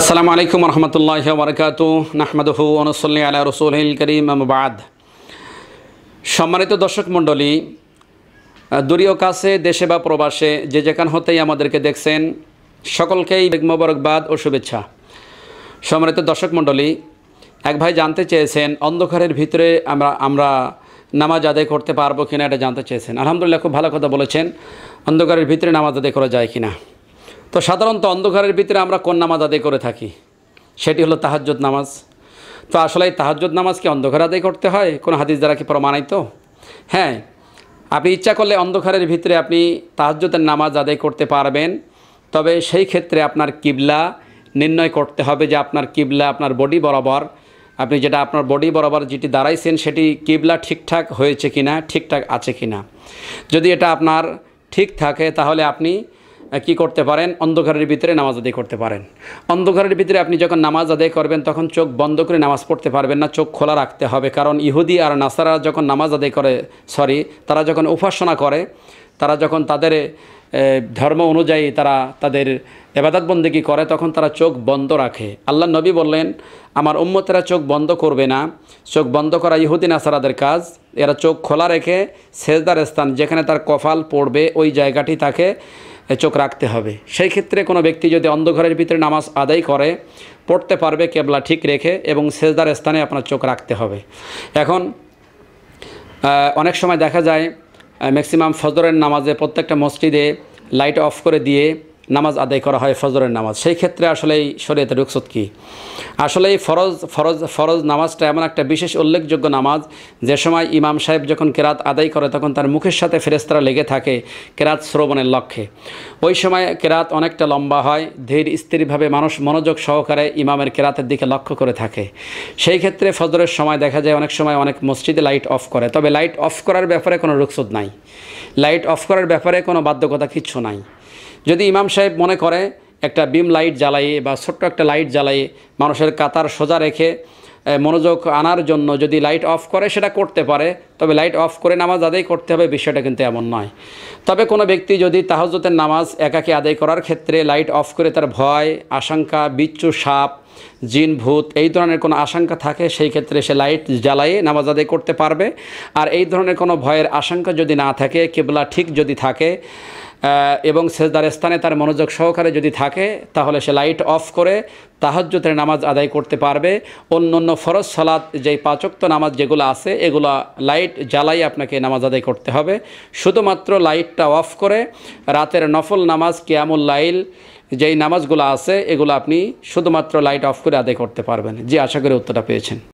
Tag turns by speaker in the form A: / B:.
A: আসসালামু আলাইকুম রহমতুল্লাহ বরকাত নাহমাদহু অনুসল্লি আলা রসুল করিম আমবাদ সম্মানিত দর্শক মণ্ডলী দূরীয় কাছে দেশে বা প্রবাসে যে যেখান হতেই আমাদেরকে দেখছেন সকলকেই মোবারকবাদ ও শুভেচ্ছা সম্মানিত দর্শক মণ্ডলী এক ভাই জানতে চেয়েছেন অন্ধকারের ভিতরে আমরা আমরা নামাজ আদায় করতে পারবো কিনা এটা জানতে চেয়েছেন আলহামদুলিল্লাহ খুব ভালো কথা বলেছেন অন্ধকারের ভিতরে নামাজ আদায় করা যায় কিনা তো সাধারণত অন্ধকারের ভিতরে আমরা কোন নামাজ আদায় করে থাকি সেটি হলো তাহাজ্জত নামাজ তো আসলে এই তাহাজ্জুদ নামাজ কি অন্ধকার আদায় করতে হয় কোনো হাদিস দ্বারা কি প্রমাণিত হ্যাঁ আপনি ইচ্ছা করলে অন্ধকারের ভিতরে আপনি তাহাজ্জতের নামাজ আদায় করতে পারবেন তবে সেই ক্ষেত্রে আপনার কিবলা নির্ণয় করতে হবে যে আপনার কিবলা আপনার বডি বরাবর আপনি যেটা আপনার বডি বরাবর যেটি দাঁড়াইছেন সেটি কিবলা ঠিকঠাক হয়েছে কিনা ঠিকঠাক আছে কি না যদি এটা আপনার ঠিক থাকে তাহলে আপনি কি করতে পারেন অন্ধকারের ভিতরে নামাজ আদায় করতে পারেন অন্ধকারের ভিতরে আপনি যখন নামাজ আদায় করবেন তখন চোখ বন্ধ করে নামাজ পড়তে পারবেন না চোখ খোলা রাখতে হবে কারণ ইহুদি আর নাসারা যখন নামাজ আদায় করে সরি তারা যখন উপাসনা করে তারা যখন তাদের ধর্ম অনুযায়ী তারা তাদের এবাদাত বন্দেগী করে তখন তারা চোখ বন্ধ রাখে আল্লাহ নবী বললেন আমার উম্মতেরা চোখ বন্ধ করবে না চোখ বন্ধ করা ইহুদিন আসারাদের কাজ এরা চোখ খোলা রেখে সেজদার স্থান যেখানে তার কফাল পড়বে ওই জায়গাটি তাকে চোখ রাখতে হবে সেই ক্ষেত্রে কোনো ব্যক্তি যদি অন্ধঘরের ভিতরে নামাজ আদায় করে পড়তে পারবে কেবলা ঠিক রেখে এবং সেজদার স্থানে আপনার চোখ রাখতে হবে এখন অনেক সময় দেখা যায় ম্যাক্সিমাম ফজরের নামাজে প্রত্যেকটা মসজিদে লাইট অফ করে দিয়ে নামাজ আদায় করা হয় ফজরের নামাজ সেই ক্ষেত্রে আসলে এই শরীয়তে রুকসত কী আসলে এই ফরজ ফরজ ফরজ নামাজটা এমন একটা বিশেষ উল্লেখযোগ্য নামাজ যে সময় ইমাম সাহেব যখন কেরাত আদায় করে তখন তার মুখের সাথে ফেরেস্তারা লেগে থাকে কেরাত শ্রবণের লক্ষ্যে ওই সময় কেরাত অনেকটা লম্বা হয় ধীর স্থিরভাবে মানুষ মনোযোগ সহকারে ইমামের কেরাতের দিকে লক্ষ্য করে থাকে সেই ক্ষেত্রে ফজরের সময় দেখা যায় অনেক সময় অনেক মসজিদে লাইট অফ করে তবে লাইট অফ করার ব্যাপারে কোনো রুকসত নাই লাইট অফ করার ব্যাপারে কোনো বাধ্যকতা কিচ্ছু নাই যদি ইমাম সাহেব মনে করে একটা বিম লাইট জ্বালাইয়ে বা ছোট্ট একটা লাইট জ্বালাইয়ে মানুষের কাতার সোজা রেখে মনোযোগ আনার জন্য যদি লাইট অফ করে সেটা করতে পারে তবে লাইট অফ করে নামাজ আদায় করতে হবে বিষয়টা কিন্তু এমন নয় তবে কোনো ব্যক্তি যদি তাহজতের নামাজ একাকে আদায় করার ক্ষেত্রে লাইট অফ করে তার ভয় আশঙ্কা বিচ্ছু সাপ জিন ভূত এই ধরনের কোনো আশঙ্কা থাকে সেই ক্ষেত্রে সে লাইট জ্বালাই নামাজ আদায় করতে পারবে আর এই ধরনের কোনো ভয়ের আশঙ্কা যদি না থাকে কেবলা ঠিক যদি থাকে এবং সেজদার স্থানে তার মনোযোগ সহকারে যদি থাকে তাহলে সে লাইট অফ করে তাহাজ্যতের নামাজ আদায় করতে পারবে অন্য অন্য ফরজ সালাত যেই পাচক্ত নামাজ যেগুলো আছে এগুলো লাইট জ্বালাই আপনাকে নামাজ আদায় করতে হবে শুধুমাত্র লাইটটা অফ করে রাতের নফল নামাজ কিয়ামুল লাইল যেই নামাজগুলো আছে এগুলো আপনি শুধুমাত্র লাইট অফ করে আদায় করতে পারবেন যে আশা করি উত্তরটা পেয়েছেন